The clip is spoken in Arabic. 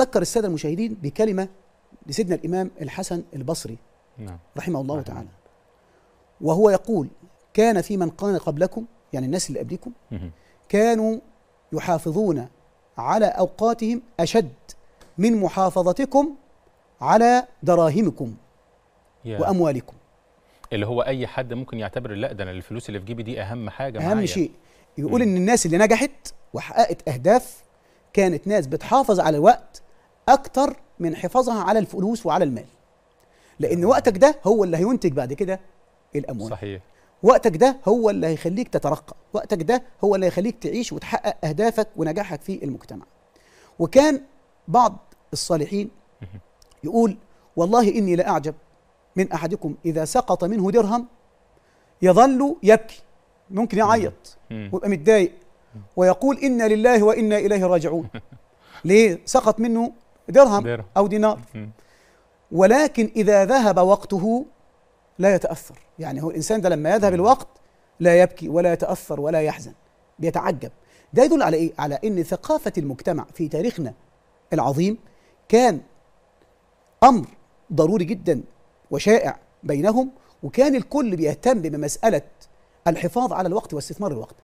ذكر الساده المشاهدين بكلمه لسيدنا الامام الحسن البصري نعم. رحمه الله نعم. تعالى وهو يقول كان في من كان قبلكم يعني الناس اللي قبلكم كانوا يحافظون على اوقاتهم اشد من محافظتكم على دراهمكم yeah. واموالكم اللي هو اي حد ممكن يعتبر لا ده انا الفلوس اللي في جيبي دي اهم حاجه اهم معايا. شيء يقول ان الناس اللي نجحت وحققت اهداف كانت ناس بتحافظ على الوقت اكتر من حفاظها على الفلوس وعلى المال لان وقتك ده هو اللي هينتج بعد كده الاموال صحيح وقتك ده هو اللي هيخليك تترقى وقتك ده هو اللي هيخليك تعيش وتحقق اهدافك ونجاحك في المجتمع وكان بعض الصالحين يقول والله اني لا اعجب من احدكم اذا سقط منه درهم يظل يبكي ممكن يعيط ويبقى متضايق ويقول انا لله وانا اليه راجعون ليه سقط منه درهم أو دينار ولكن إذا ذهب وقته لا يتأثر يعني هو الإنسان ده لما يذهب الوقت لا يبكي ولا يتأثر ولا يحزن بيتعجب ده يدل على إيه؟ على إن ثقافة المجتمع في تاريخنا العظيم كان أمر ضروري جدا وشائع بينهم وكان الكل بيهتم بمسألة الحفاظ على الوقت واستثمار الوقت